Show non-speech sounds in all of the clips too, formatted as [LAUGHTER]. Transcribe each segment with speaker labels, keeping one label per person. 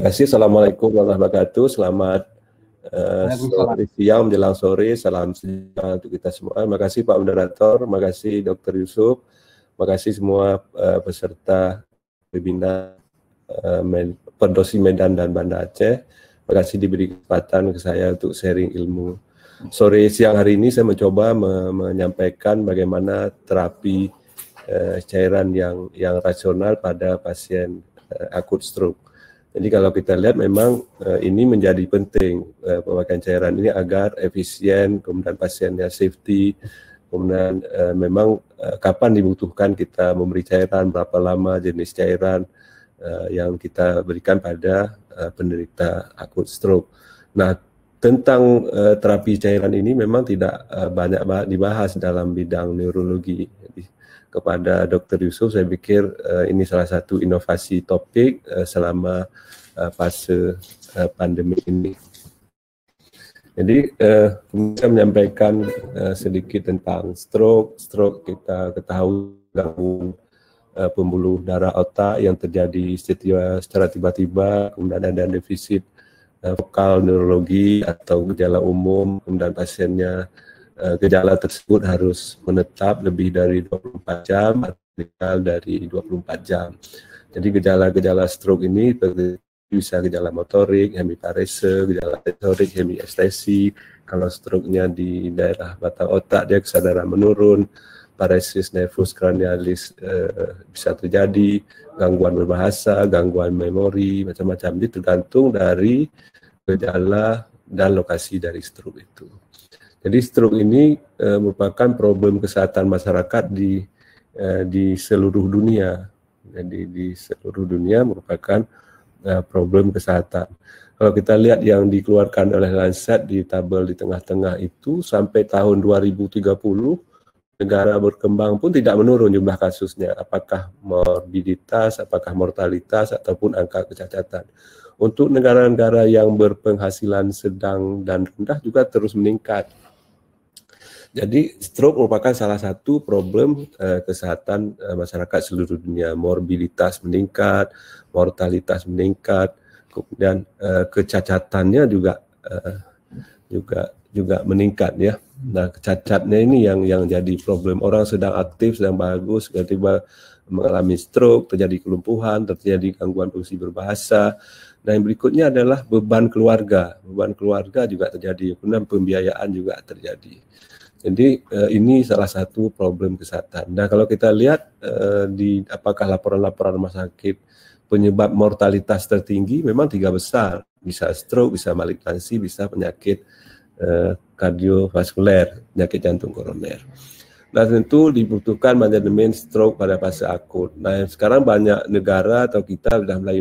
Speaker 1: Terima kasih. Assalamualaikum warahmatullahi wabarakatuh. Selamat uh, siang menjelang sore. Salam sejahtera untuk kita semua. Terima kasih Pak Moderator, terima kasih Dr. Yusuf, terima kasih semua uh, peserta webinar uh, Medan dan Banda Aceh. Terima kasih diberi kesempatan ke saya untuk sharing ilmu. Sore siang hari ini saya mencoba me menyampaikan bagaimana terapi uh, cairan yang yang rasional pada pasien akut stroke jadi kalau kita lihat memang uh, ini menjadi penting uh, pemakaian cairan ini agar efisien, kemudian pasiennya safety, kemudian uh, memang uh, kapan dibutuhkan kita memberi cairan, berapa lama jenis cairan uh, yang kita berikan pada uh, penderita akut stroke. Nah, tentang uh, terapi cairan ini memang tidak uh, banyak dibahas dalam bidang neurologi kepada Dr. Yusuf saya pikir uh, ini salah satu inovasi topik uh, selama uh, fase uh, pandemi ini. Jadi uh, saya menyampaikan uh, sedikit tentang stroke. Stroke kita ketahui gangguan uh, pembuluh darah otak yang terjadi secara tiba-tiba, kemudian ada defisit uh, vokal neurologi atau gejala umum, kemudian pasiennya Eh, gejala tersebut harus menetap lebih dari 24 jam atau dari 24 jam. Jadi gejala-gejala stroke ini bisa gejala motorik, hemiparese, gejala motorik hemiestesi. Kalau stroke-nya di daerah batang otak dia kesadaran menurun, paresis nervus kranialis eh, bisa terjadi, gangguan berbahasa, gangguan memori, macam-macam. Jadi tergantung dari gejala dan lokasi dari stroke itu. Jadi stroke ini uh, merupakan problem kesehatan masyarakat di uh, di seluruh dunia. Jadi di seluruh dunia merupakan uh, problem kesehatan. Kalau kita lihat yang dikeluarkan oleh Lancet di tabel di tengah-tengah itu sampai tahun 2030 negara berkembang pun tidak menurun jumlah kasusnya, apakah morbiditas, apakah mortalitas ataupun angka kecacatan. Untuk negara-negara yang berpenghasilan sedang dan rendah juga terus meningkat jadi stroke merupakan salah satu problem eh, kesehatan eh, masyarakat seluruh dunia. Morbiditas meningkat, mortalitas meningkat, dan eh, kecacatannya juga eh, juga juga meningkat ya. Nah, kecacatnya ini yang yang jadi problem. Orang sedang aktif, sedang bagus, tiba-tiba mengalami stroke, terjadi kelumpuhan, terjadi gangguan fungsi berbahasa. Nah, yang berikutnya adalah beban keluarga. Beban keluarga juga terjadi, kemudian pembiayaan juga terjadi. Jadi uh, ini salah satu problem kesehatan. Nah kalau kita lihat uh, di apakah laporan-laporan rumah sakit penyebab mortalitas tertinggi memang tiga besar, bisa stroke, bisa malignansi, bisa penyakit kardiovaskuler, eh, kardiovaskuler, penyakit jantung koroner. Nah tentu dibutuhkan manajemen stroke pada fase akut. Nah sekarang banyak negara atau kita sudah mulai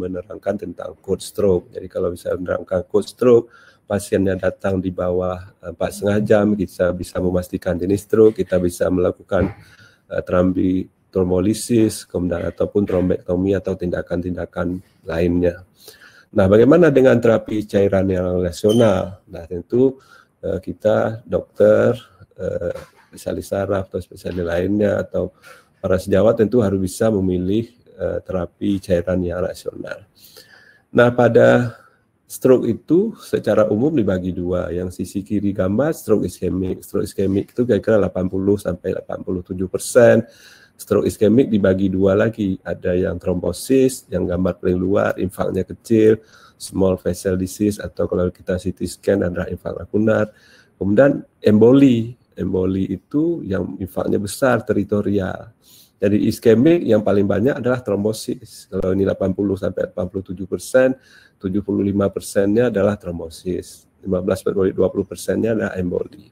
Speaker 1: menerangkan tentang code stroke. Jadi kalau bisa menerangkan code stroke, pasiennya datang di bawah empat setengah jam, kita bisa memastikan jenis stroke, kita bisa melakukan uh, eh, trambi tromolisis, kemudian ataupun trombektomi atau tindakan-tindakan lainnya. Nah, bagaimana dengan terapi cairan yang lesional? Nah, tentu uh, kita dokter, uh, spesialis saraf atau spesialis lainnya atau para sejawat tentu harus bisa memilih uh, terapi cairan yang rasional. Nah, pada stroke itu secara umum dibagi dua. Yang sisi kiri gambar stroke iskemik. Stroke iskemik itu kira-kira 80 sampai 87 persen. Stroke iskemik dibagi dua lagi. Ada yang trombosis, yang gambar paling luar, infaknya kecil, small vessel disease atau kalau kita CT scan adalah infak lakunar. Kemudian emboli. Emboli itu yang infaknya besar, teritorial. Jadi iskemik yang paling banyak adalah trombosis. Kalau ini 80 sampai 87 persen, 75 persennya adalah trombosis, 15 20 persennya adalah emboli.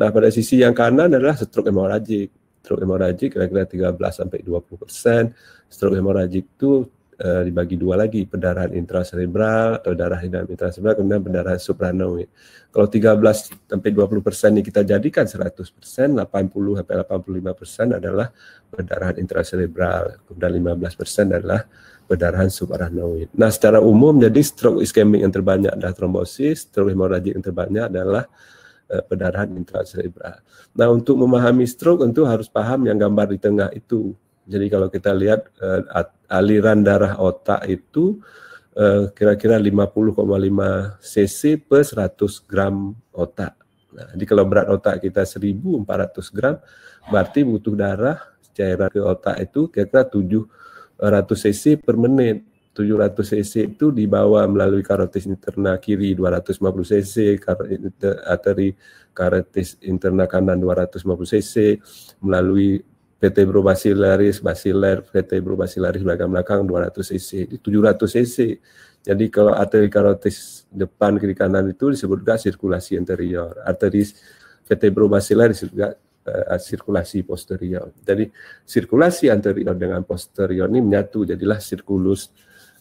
Speaker 1: Nah pada sisi yang kanan adalah stroke hemorrhagic. Stroke hemorrhagic kira-kira 13 sampai 20 persen. Stroke hemorrhagic itu uh, dibagi dua lagi pendarahan intraserebral atau darah di dalam intraserebral kemudian pendarahan supranoid. Kalau 13 sampai 20 persen yang kita jadikan 100 persen, 80 sampai 85 persen adalah pendarahan intraserebral, kemudian 15 persen adalah pendarahan supranoid. Nah secara umum jadi stroke iskemik yang terbanyak adalah trombosis, stroke hemoragik yang terbanyak adalah uh, pendarahan intraserebral. Nah untuk memahami stroke tentu harus paham yang gambar di tengah itu jadi kalau kita lihat uh, aliran darah otak itu uh, kira-kira 50,5 cc per 100 gram otak. Nah, jadi kalau berat otak kita 1400 gram berarti butuh darah cairan ke otak itu kira-kira 700 cc per menit. 700 cc itu dibawa melalui karotis interna kiri 250 cc, arteri karotis interna kanan 250 cc, melalui PT Bro Basilaris, Basiler, PT Bro Basilaris belakang-belakang 200 cc, 700 cc. Jadi kalau arteri karotis depan kiri kanan itu disebut juga sirkulasi anterior, arteri PT Bro Basilaris juga uh, sirkulasi posterior. Jadi sirkulasi anterior dengan posterior ini menyatu jadilah sirkulus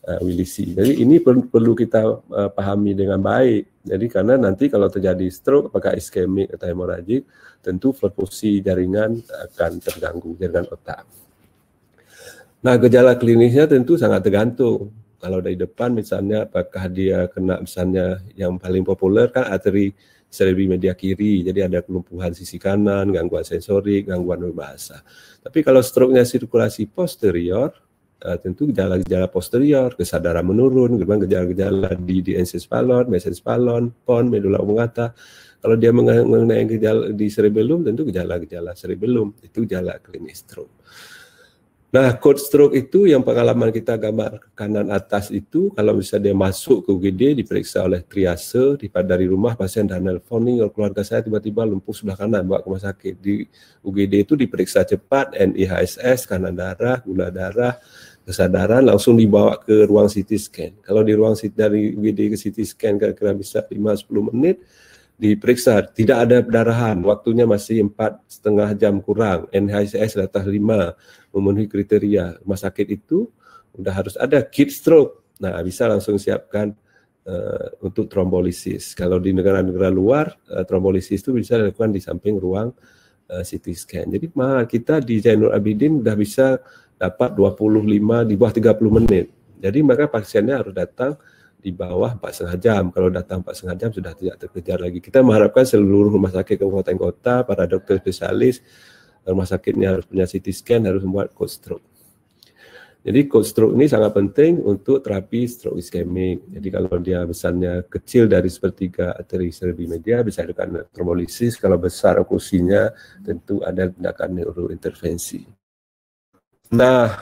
Speaker 1: uh, eh, Willisi. Jadi ini perlu, perlu kita uh, pahami dengan baik. Jadi karena nanti kalau terjadi stroke, apakah iskemik atau hemoragik, tentu fungsi jaringan akan terganggu, jaringan otak. Nah gejala klinisnya tentu sangat tergantung. Kalau dari depan misalnya apakah dia kena misalnya yang paling populer kan arteri cerebri media kiri, jadi ada kelumpuhan sisi kanan, gangguan sensorik, gangguan berbahasa. Tapi kalau stroke-nya sirkulasi posterior, uh, tentu gejala-gejala posterior, kesadaran menurun, gerbang gejala-gejala di di encephalon, mesencephalon, pon, medula oblongata. Kalau dia mengenai gejala di cerebellum, tentu gejala-gejala cerebellum itu gejala klinis stroke. Nah, code stroke itu yang pengalaman kita gambar kanan atas itu kalau bisa dia masuk ke UGD diperiksa oleh triase daripada dari rumah pasien dan nelpon nih keluarga saya tiba-tiba lumpuh sebelah kanan bawa ke rumah sakit di UGD itu diperiksa cepat NIHSS kanan darah gula darah kesadaran langsung dibawa ke ruang CT scan. Kalau di ruang dari WD ke CT scan kira-kira bisa 5-10 menit diperiksa tidak ada pendarahan, waktunya masih empat setengah jam kurang, NHCS data 5 memenuhi kriteria rumah sakit itu udah harus ada kit stroke. Nah, bisa langsung siapkan uh, untuk trombolisis. Kalau di negara-negara luar, uh, trombolisis itu bisa dilakukan di samping ruang uh, eh, CT scan. Jadi, mah kita di Zainul Abidin udah bisa dapat 25 di bawah 30 menit. Jadi maka pasiennya harus datang di bawah 4,5 jam. Kalau datang 4,5 jam sudah tidak terkejar lagi. Kita mengharapkan seluruh rumah sakit kabupaten kota, para dokter spesialis, rumah sakitnya harus punya CT scan, harus membuat code stroke. Jadi code stroke ini sangat penting untuk terapi stroke iskemik. Jadi kalau dia besarnya kecil dari sepertiga arteri media bisa dilakukan trombolisis. Kalau besar okusinya tentu ada tindakan neurointervensi. Nah,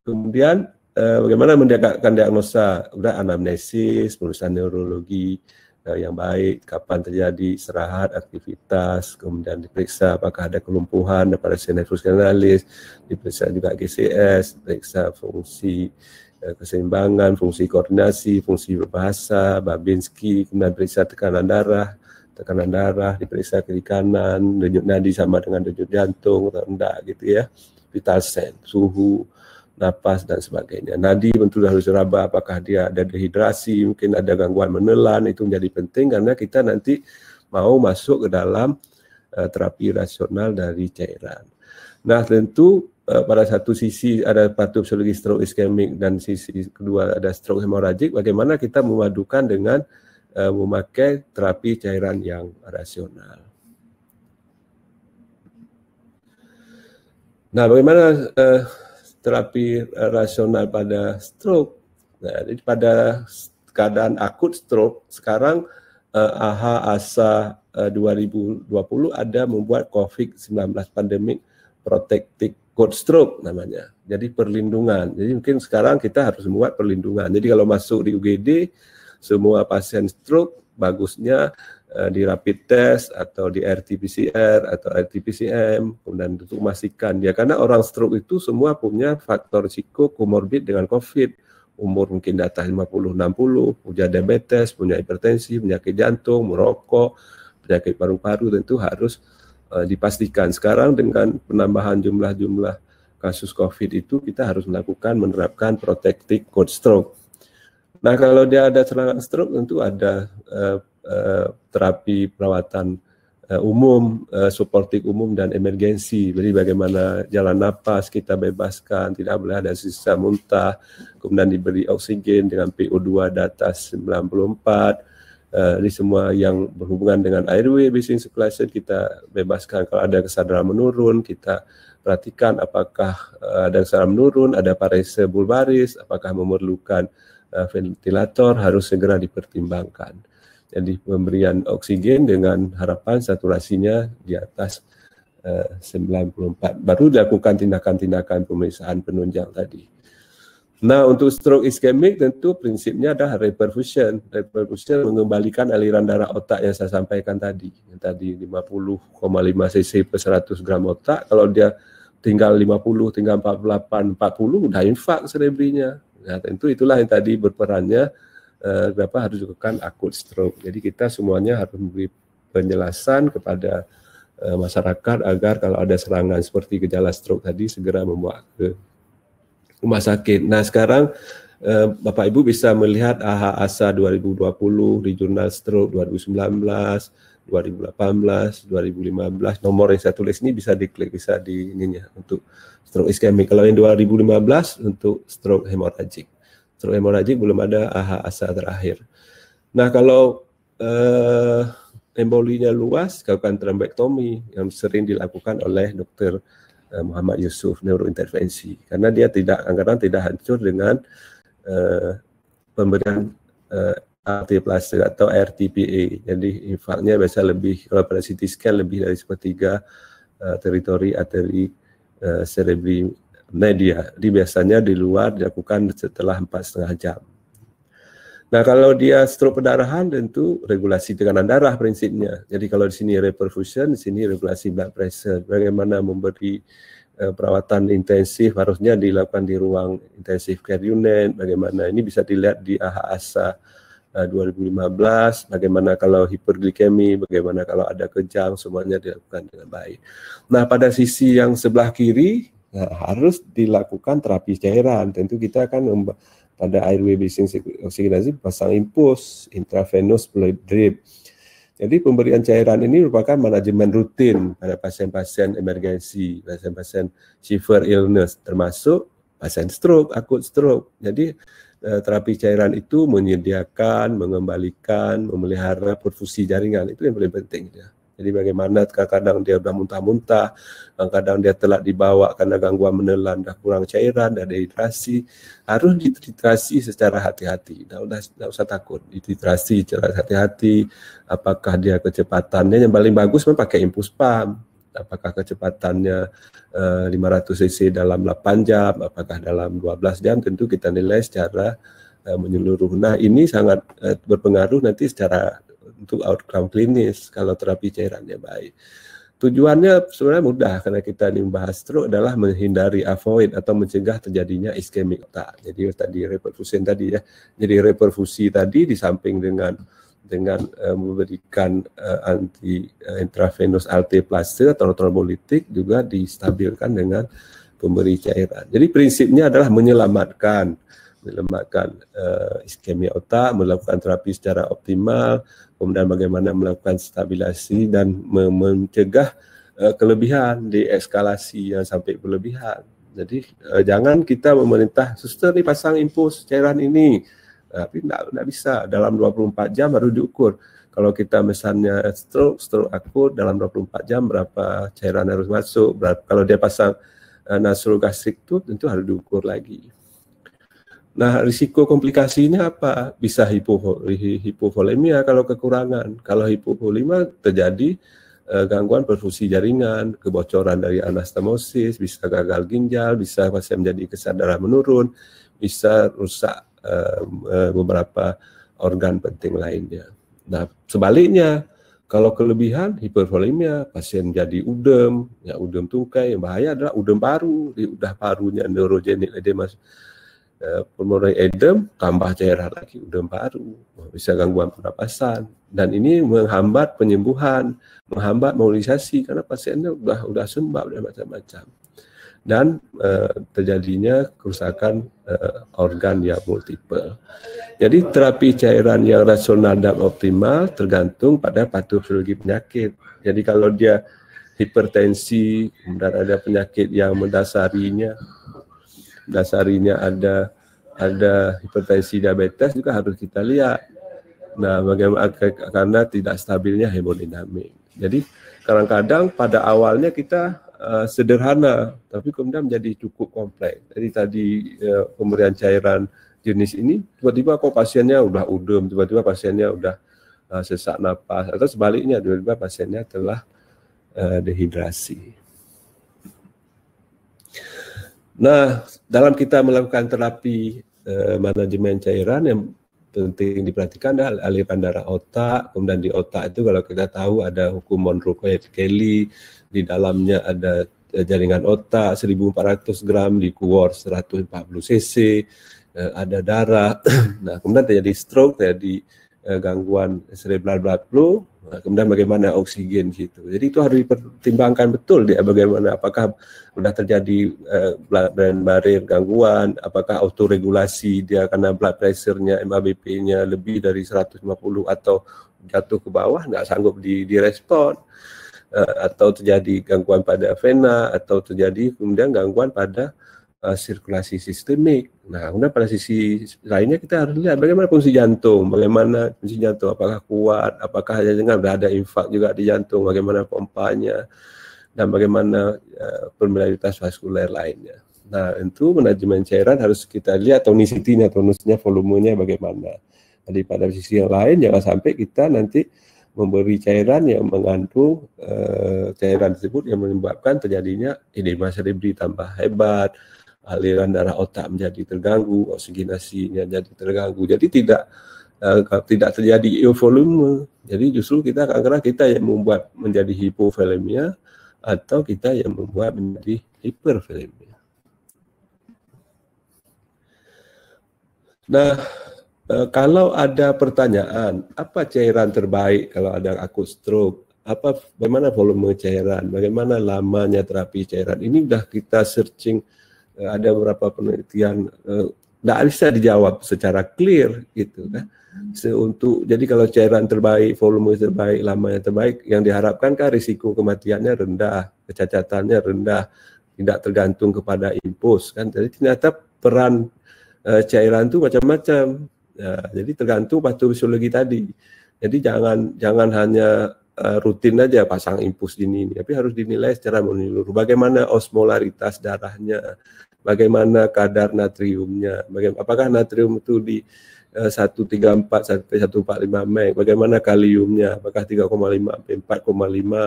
Speaker 1: kemudian eh, bagaimana mendekatkan diagnosa? Udah anamnesis, perusahaan neurologi eh, yang baik, kapan terjadi serahat aktivitas, kemudian diperiksa apakah ada kelumpuhan, ada nervus analis, diperiksa juga GCS, diperiksa fungsi eh, keseimbangan, fungsi koordinasi, fungsi berbahasa, Babinski, kemudian periksa tekanan darah, tekanan darah, diperiksa kiri kanan, denyut nadi sama dengan denyut jantung rendah gitu ya sense, suhu, napas dan sebagainya. Nadi tentu harus diraba apakah dia ada dehidrasi, mungkin ada gangguan menelan itu menjadi penting karena kita nanti mau masuk ke dalam uh, terapi rasional dari cairan. Nah, tentu uh, pada satu sisi ada patopsiologi stroke iskemik dan sisi kedua ada stroke hemoragik, bagaimana kita memadukan dengan uh, memakai terapi cairan yang rasional. Nah, bagaimana eh, terapi eh, rasional pada stroke? Nah, jadi pada keadaan akut stroke sekarang eh, AHA ASA eh, 2020 ada membuat COVID-19 pandemic protective code stroke namanya. Jadi perlindungan. Jadi mungkin sekarang kita harus membuat perlindungan. Jadi kalau masuk di UGD semua pasien stroke bagusnya uh, di rapid test atau di RT-PCR atau RT-PCM kemudian untuk memastikan ya karena orang stroke itu semua punya faktor risiko komorbid dengan COVID umur mungkin di atas 50 60 punya diabetes punya hipertensi penyakit jantung merokok penyakit paru-paru tentu harus uh, dipastikan sekarang dengan penambahan jumlah-jumlah kasus COVID itu kita harus melakukan menerapkan protective code stroke. Nah kalau dia ada serangan stroke tentu ada uh, uh, terapi perawatan uh, umum, uh, umum dan emergensi. Jadi bagaimana jalan napas kita bebaskan, tidak boleh ada sisa muntah, kemudian diberi oksigen dengan PO2 data sembilan 94. Uh, ini semua yang berhubungan dengan airway breathing circulation kita bebaskan. Kalau ada kesadaran menurun, kita perhatikan apakah uh, ada kesadaran menurun, ada parese bulbaris, apakah memerlukan ventilator harus segera dipertimbangkan. Jadi pemberian oksigen dengan harapan saturasinya di atas eh, uh, 94. Baru dilakukan tindakan-tindakan pemeriksaan penunjang tadi. Nah, untuk stroke iskemik tentu prinsipnya adalah reperfusion. Reperfusion mengembalikan aliran darah otak yang saya sampaikan tadi. Yang tadi 50,5 cc per 100 gram otak. Kalau dia tinggal 50, tinggal 48, 40, udah infak serebrinya. Nah, tentu itulah yang tadi berperannya uh, berapa harus dilakukan akut stroke. Jadi kita semuanya harus memberi penjelasan kepada uh, masyarakat agar kalau ada serangan seperti gejala stroke tadi segera membawa ke rumah sakit. Nah sekarang uh, Bapak Ibu bisa melihat AHA ASA 2020 di jurnal stroke 2019 2018, 2015, nomor yang saya tulis ini bisa diklik, bisa di ininya untuk stroke iskemik. Kalau yang 2015 untuk stroke hemoragik terutama hemoragik belum ada AHA ASA terakhir. Nah kalau uh, embolinya luas, lakukan trombektomi yang sering dilakukan oleh dokter uh, Muhammad Yusuf neurointervensi karena dia tidak anggaran tidak hancur dengan uh, pemberian uh, arti atau RTPA. Jadi infaknya biasa lebih kalau pada CT scan lebih dari sepertiga uh, teritori arteri uh, cerebrum media. Nah, Jadi biasanya di luar dilakukan setelah empat setengah jam. Nah kalau dia stroke pendarahan tentu regulasi tekanan darah prinsipnya. Jadi kalau di sini reperfusion, di sini regulasi blood pressure. Bagaimana memberi uh, perawatan intensif harusnya dilakukan di ruang intensif care unit. Bagaimana ini bisa dilihat di AHASA uh, 2015. Bagaimana kalau hiperglikemi, bagaimana kalau ada kejang, semuanya dilakukan dengan baik. Nah pada sisi yang sebelah kiri Nah, harus dilakukan terapi cairan. Tentu kita akan pada airway breathing oksigenasi pasang impus intravenous blood drip. Jadi pemberian cairan ini merupakan manajemen rutin pada pasien-pasien emergensi, pasien-pasien severe illness, termasuk pasien stroke, akut stroke. Jadi eh, terapi cairan itu menyediakan, mengembalikan, memelihara perfusi jaringan itu yang paling penting. Ya. Jadi bagaimana kadang-kadang dia sudah muntah-muntah, kadang-kadang dia telah dibawa karena gangguan menelan, dah kurang cairan, dah dehidrasi, harus dititrasi secara hati-hati. Tidak -hati. usah, usah takut, dititrasi secara hati-hati, apakah dia kecepatannya yang paling bagus memang pakai impus pump, apakah kecepatannya uh, eh, 500 cc dalam 8 jam, apakah dalam 12 jam, tentu kita nilai secara eh, menyeluruh. Nah ini sangat eh, berpengaruh nanti secara untuk outcome klinis kalau terapi cairannya baik. Tujuannya sebenarnya mudah karena kita ini membahas stroke adalah menghindari avoid atau mencegah terjadinya iskemik otak. Jadi tadi reperfusi tadi ya. Jadi reperfusi tadi di samping dengan dengan uh, memberikan uh, anti uh, intravenous plaster atau trombolitik juga distabilkan dengan pemberi cairan. Jadi prinsipnya adalah menyelamatkan melemahkan uh, iskemia otak, melakukan terapi secara optimal, kemudian bagaimana melakukan stabilisasi dan mencegah uh, kelebihan di eskalasi yang sampai berlebihan. Jadi uh, jangan kita memerintah suster ni pasang impus cairan ini. Uh, tapi tidak tidak bisa dalam 24 jam baru diukur. Kalau kita misalnya stroke, stroke akut dalam 24 jam berapa cairan harus masuk. Berapa, kalau dia pasang uh, nasal itu tentu harus diukur lagi. Nah, risiko komplikasinya apa? Bisa hipo, hipovolemia kalau kekurangan. Kalau hipovolemia terjadi eh, gangguan perfusi jaringan, kebocoran dari anastomosis, bisa gagal ginjal, bisa pasien menjadi kesadaran menurun, bisa rusak eh, eh, beberapa organ penting lainnya. Nah, sebaliknya kalau kelebihan hipervolemia, pasien jadi udem, ya udem tungkai, yang bahaya adalah udem paru, udah parunya neurogenik edema eh, pulmonary edem tambah cairan lagi udem baru bisa gangguan pernapasan dan ini menghambat penyembuhan menghambat mobilisasi karena pasiennya udah udah sumbab dan macam-macam dan eh, terjadinya kerusakan eh, organ yang multiple. Jadi terapi cairan yang rasional dan optimal tergantung pada patologi penyakit. Jadi kalau dia hipertensi, dan ada penyakit yang mendasarinya, dasarinya ada ada hipertensi diabetes juga harus kita lihat. Nah, bagaimana karena tidak stabilnya hemodinamik. Jadi kadang-kadang pada awalnya kita uh, sederhana, tapi kemudian menjadi cukup kompleks. Jadi tadi uh, pemberian cairan jenis ini tiba-tiba kok pasiennya udah udem, tiba-tiba pasiennya udah uh, sesak napas atau sebaliknya tiba-tiba pasiennya telah uh, dehidrasi. Nah, dalam kita melakukan terapi eh, manajemen cairan yang penting diperhatikan adalah aliran darah otak, kemudian di otak itu kalau kita tahu ada hukum Monroe-Kelly, di dalamnya ada eh, jaringan otak 1400 gram di kuor 140 cc, eh, ada darah. [CLEARS THROAT] Nah, kemudian terjadi stroke, terjadi eh, gangguan cerebral blood flow, Nah, kemudian bagaimana oksigen gitu. Jadi itu harus dipertimbangkan betul dia bagaimana apakah sudah terjadi uh, blood barrier gangguan, apakah autoregulasi dia karena blood pressure-nya MABP-nya lebih dari 150 atau jatuh ke bawah nggak sanggup di direspon uh, atau terjadi gangguan pada vena atau terjadi kemudian gangguan pada Eh, sirkulasi sistemik. Nah, kemudian pada sisi lainnya kita harus lihat bagaimana fungsi jantung, bagaimana fungsi jantung, apakah kuat, apakah hanya dengan ada infak juga di jantung, bagaimana pompanya, dan bagaimana uh, eh, permeabilitas vaskuler lainnya. Nah, itu manajemen cairan harus kita lihat tonisitinya, tonusnya, volumenya bagaimana. Jadi pada sisi yang lain jangan sampai kita nanti memberi cairan yang mengandung eh, cairan tersebut yang menyebabkan terjadinya edema serebri tambah hebat, aliran darah otak menjadi terganggu, oksigenasinya jadi terganggu. Jadi tidak uh, tidak terjadi euvolume. Jadi justru kita akan kira kita yang membuat menjadi hipovolemia atau kita yang membuat menjadi hipervolemia. Nah, eh, kalau ada pertanyaan, apa cairan terbaik kalau ada akut stroke? Apa bagaimana volume cairan? Bagaimana lamanya terapi cairan? Ini sudah kita searching Eh, ada beberapa penelitian tidak eh, bisa dijawab secara clear gitu kan. So, untuk jadi kalau cairan terbaik, volume terbaik, lamanya terbaik, yang diharapkan kan risiko kematiannya rendah, kecacatannya rendah, tidak tergantung kepada impus kan. Jadi ternyata peran uh, cairan itu macam-macam. Ya, jadi tergantung patofisiologi tadi. Jadi jangan jangan hanya uh, rutin aja pasang impus ini, tapi harus dinilai secara menyeluruh. Bagaimana osmolaritas darahnya, bagaimana kadar natriumnya, bagaimana, apakah natrium itu di eh, satu tiga empat sampai satu empat lima meg, bagaimana kaliumnya, apakah tiga koma lima sampai empat koma lima?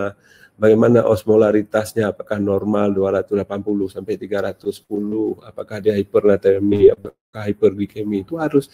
Speaker 1: bagaimana osmolaritasnya, apakah normal dua ratus delapan puluh sampai tiga ratus sepuluh? apakah dia hipernatremi, apakah hiperglikemi, itu harus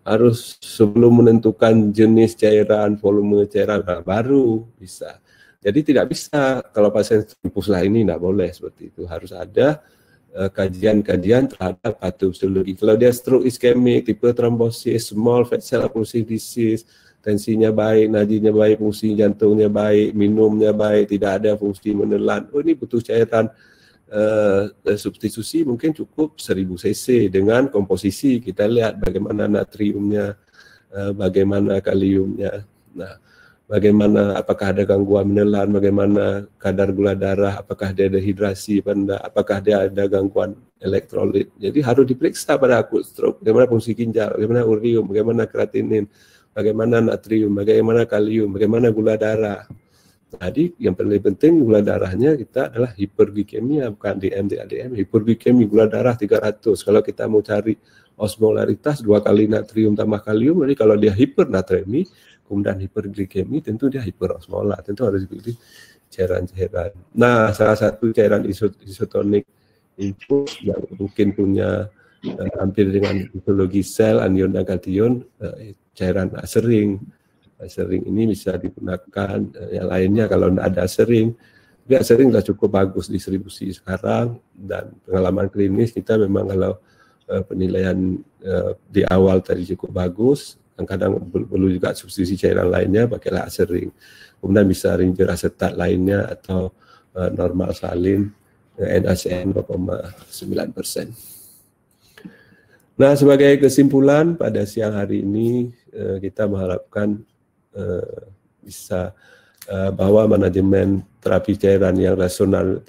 Speaker 1: harus sebelum menentukan jenis cairan, volume cairan, nah, baru bisa. Jadi tidak bisa kalau pasien lah ini tidak boleh seperti itu. Harus ada Eh, kajian-kajian terhadap patologi. Kalau dia stroke iskemik, tipe trombosis, small fat cell occlusive disease, tensinya baik, najinya baik, fungsi jantungnya baik, minumnya baik, tidak ada fungsi menelan. Oh ini butuh cairan uh, substitusi mungkin cukup 1000 cc dengan komposisi kita lihat bagaimana natriumnya, uh, bagaimana kaliumnya. Nah, bagaimana apakah ada gangguan menelan, bagaimana kadar gula darah, apakah dia dehidrasi, apakah dia ada gangguan elektrolit. Jadi harus diperiksa pada akut stroke, bagaimana fungsi ginjal, bagaimana urium, bagaimana kreatinin, bagaimana natrium, bagaimana kalium, bagaimana gula darah. Tadi yang paling penting gula darahnya kita adalah hiperglikemia bukan DM DADM, hiperglikemia gula darah 300 kalau kita mau cari osmolaritas dua kali natrium tambah kalium jadi kalau dia hipernatremi vakum dan hiperglikemi tentu dia hiperosmola tentu harus dipilih cairan-cairan nah salah satu cairan isotonik itu yang mungkin punya uh, hampir dengan biologi sel anion dan kation uh, eh, cairan asering asering ini bisa digunakan uh, yang lainnya kalau tidak ada asering tapi asering sudah cukup bagus distribusi sekarang dan pengalaman klinis kita memang kalau penilaian uh, di awal tadi cukup bagus kadang kadang perlu juga substitusi cairan lainnya pakailah asering kemudian bisa ringer asetat lainnya atau uh, normal salin NaCN eh, 2,9 persen. Nah, sebagai kesimpulan pada siang hari ini uh, kita mengharapkan uh, bisa uh, bahwa manajemen terapi cairan yang rasional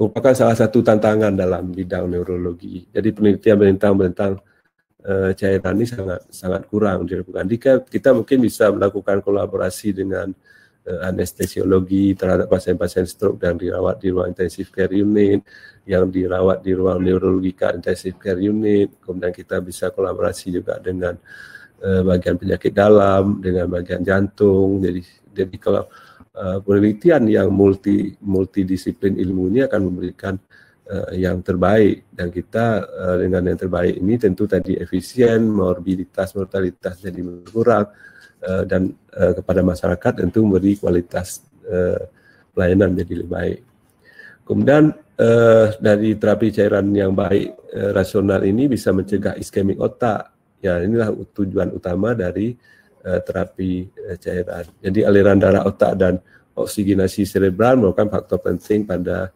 Speaker 1: merupakan salah satu tantangan dalam bidang neurologi. Jadi penelitian menentang-menentang uh, eh, ini sangat sangat kurang dilakukan. Jika kita mungkin bisa melakukan kolaborasi dengan uh, anestesiologi terhadap pasien-pasien stroke yang dirawat di ruang intensive care unit, yang dirawat di ruang neurologika intensive care unit, kemudian kita bisa kolaborasi juga dengan uh, bagian penyakit dalam, dengan bagian jantung. Jadi jadi kalau uh, penelitian yang multi multidisiplin ilmunya akan memberikan uh, yang terbaik dan kita uh, dengan yang terbaik ini tentu tadi efisien, morbiditas, mortalitas jadi berkurang uh, dan uh, kepada masyarakat tentu memberi kualitas uh, pelayanan jadi lebih baik. Kemudian uh, dari terapi cairan yang baik uh, rasional ini bisa mencegah iskemik otak. Ya inilah tujuan utama dari uh, terapi uh, cairan. Jadi aliran darah otak dan oksigenasi cerebral merupakan faktor penting pada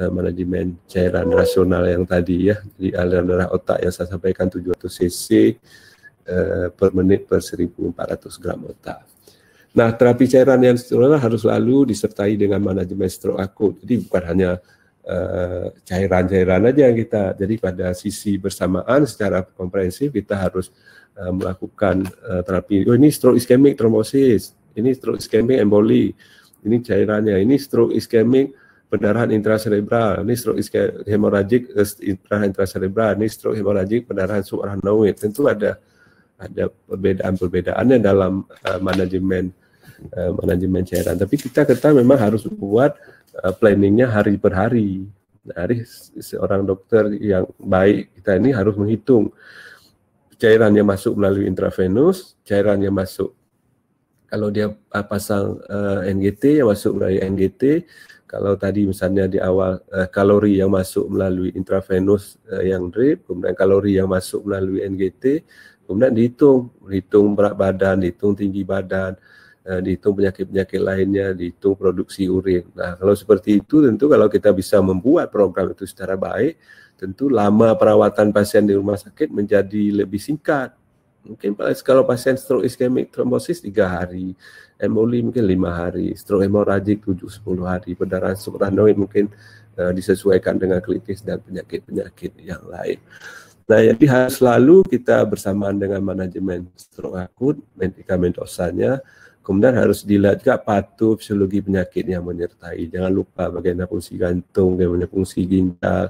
Speaker 1: uh, manajemen cairan rasional yang tadi ya di aliran darah otak yang saya sampaikan 700 cc uh, per menit per 1400 gram otak. Nah, terapi cairan yang rasional harus lalu disertai dengan manajemen stroke akut. Jadi bukan hanya cairan eh, cairan-cairan aja yang kita. Jadi pada sisi bersamaan secara komprehensif kita harus uh, melakukan uh, terapi. Oh ini stroke iskemik trombosis, ini stroke iskemik emboli, ini cairannya, ini stroke iskemik pendarahan intraserebral, ini stroke hemoragik eh, pendarahan intraserebral, ini stroke hemoragik pendarahan subarachnoid. Tentu ada ada perbedaan-perbedaannya dalam uh, manajemen uh, manajemen cairan. Tapi kita kita memang harus buat uh, planningnya hari per hari. seorang dokter yang baik kita ini harus menghitung cairan yang masuk melalui intravenus, cairan yang masuk kalau dia pasang uh, NGT yang masuk melalui NGT, kalau tadi misalnya di awal uh, kalori yang masuk melalui intravenous uh, yang drip kemudian kalori yang masuk melalui NGT kemudian dihitung hitung berat badan hitung tinggi badan uh, dihitung penyakit-penyakit lainnya dihitung produksi urin nah kalau seperti itu tentu kalau kita bisa membuat program itu secara baik tentu lama perawatan pasien di rumah sakit menjadi lebih singkat Mungkin kalau pasien stroke iskemik trombosis tiga hari, emboli mungkin lima hari, stroke hemoragik 7-10 hari, pendarahan supranoid mungkin uh, disesuaikan dengan klinis dan penyakit-penyakit yang lain. Nah, jadi harus selalu kita bersamaan dengan manajemen stroke akut, medikamentosanya, kemudian harus dilihat juga patuh fisiologi penyakit yang menyertai. Jangan lupa bagaimana fungsi gantung bagaimana fungsi ginjal,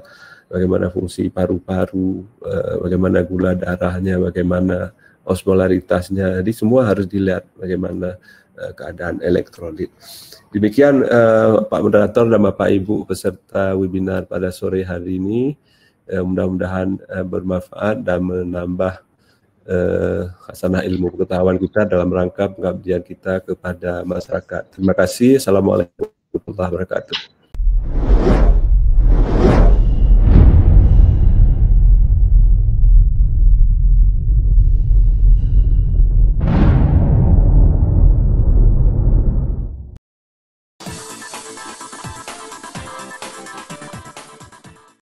Speaker 1: bagaimana fungsi paru-paru, eh, bagaimana gula darahnya, bagaimana osmolaritasnya. Jadi semua harus dilihat bagaimana uh, keadaan elektrolit. Demikian uh, Pak Moderator dan Bapak Ibu peserta webinar pada sore hari ini. Uh, Mudah-mudahan uh, bermanfaat dan menambah uh, hasanah ilmu pengetahuan kita dalam rangka pengabdian kita kepada masyarakat. Terima kasih. Assalamualaikum warahmatullahi wabarakatuh.